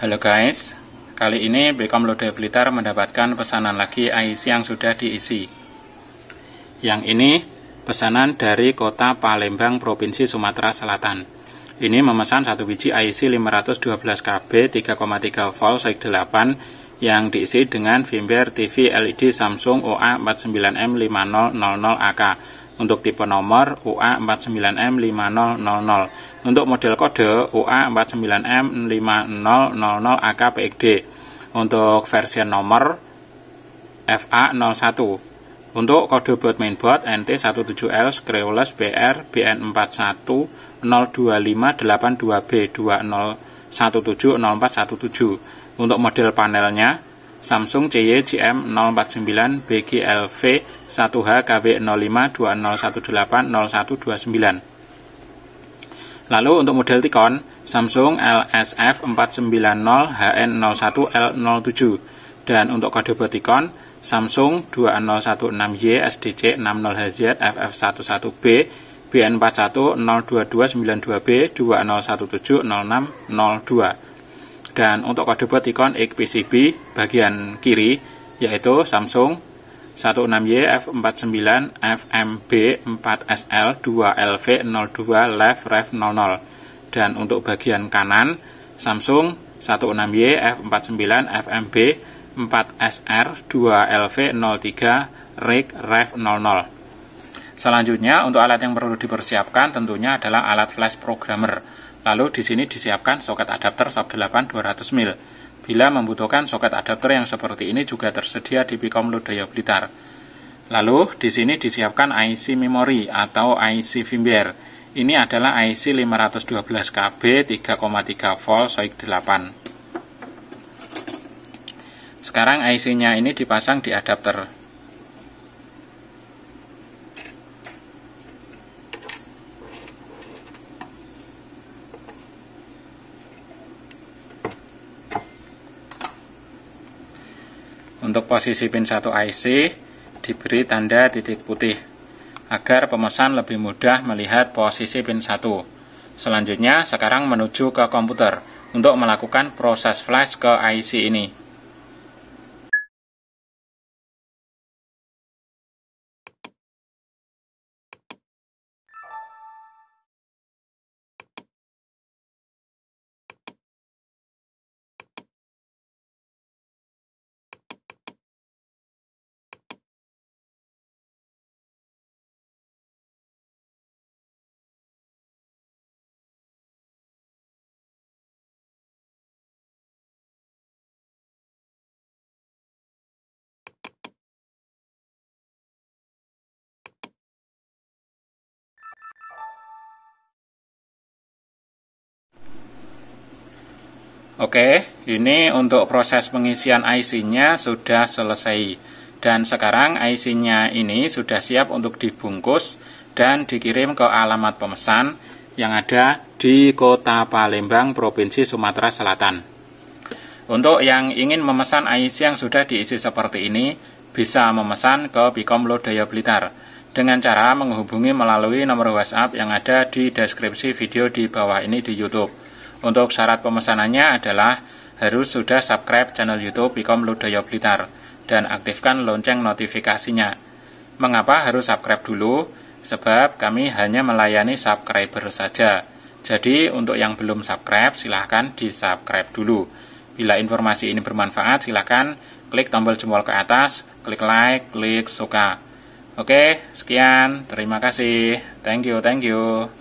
Halo guys, kali ini Becom Lode Blitar mendapatkan pesanan lagi IC yang sudah diisi. Yang ini pesanan dari kota Palembang, Provinsi Sumatera Selatan. Ini memesan satu biji IC 512 KB 3,3 volt seg 8 yang diisi dengan firmware TV LED Samsung OA49M5000AK untuk tipe nomor UA49M5000 untuk model kode UA49M5000AKPXD untuk versi nomor FA01 untuk kode board mainboard NT17L Screwless BR BN4102582B20170417 untuk model panelnya Samsung cygm 049 BGLV 1 h 05 2018 0520180129 Lalu untuk model Tikon, Samsung LSF 490 HN01L07 dan untuk kode Tikon Samsung 2016Y SDC 60HZ FF11B BN4102292B 20170602 dan untuk kode buat ikon XPCB bagian kiri yaitu Samsung 16Y F49 FMB 4SL 2LV 02 left Rev 00 dan untuk bagian kanan Samsung 16Y F49 FMB 4SR 2LV 03 Rig Rev 00 Selanjutnya untuk alat yang perlu dipersiapkan tentunya adalah alat flash programmer Lalu di sini disiapkan soket adapter sub 8 200 mil. Bila membutuhkan soket adapter yang seperti ini juga tersedia di Bicom Lodaya Blitar. Lalu di sini disiapkan IC memory atau IC firmware. Ini adalah IC 512 KB 3,3 volt SOIC 8. Sekarang IC-nya ini dipasang di adapter. Untuk posisi pin 1 IC diberi tanda titik putih agar pemesan lebih mudah melihat posisi pin 1. Selanjutnya, sekarang menuju ke komputer untuk melakukan proses flash ke IC ini. Oke, ini untuk proses pengisian IC-nya sudah selesai. Dan sekarang IC-nya ini sudah siap untuk dibungkus dan dikirim ke alamat pemesan yang ada di Kota Palembang, Provinsi Sumatera Selatan. Untuk yang ingin memesan IC yang sudah diisi seperti ini, bisa memesan ke Pikom Lodaya Blitar dengan cara menghubungi melalui nomor WhatsApp yang ada di deskripsi video di bawah ini di YouTube. Untuk syarat pemesanannya adalah harus sudah subscribe channel YouTube Bikom Ludoyo Blitar dan aktifkan lonceng notifikasinya. Mengapa harus subscribe dulu? Sebab kami hanya melayani subscriber saja. Jadi untuk yang belum subscribe silahkan di subscribe dulu. Bila informasi ini bermanfaat silahkan klik tombol jempol ke atas, klik like, klik suka. Oke, sekian. Terima kasih. Thank you, thank you.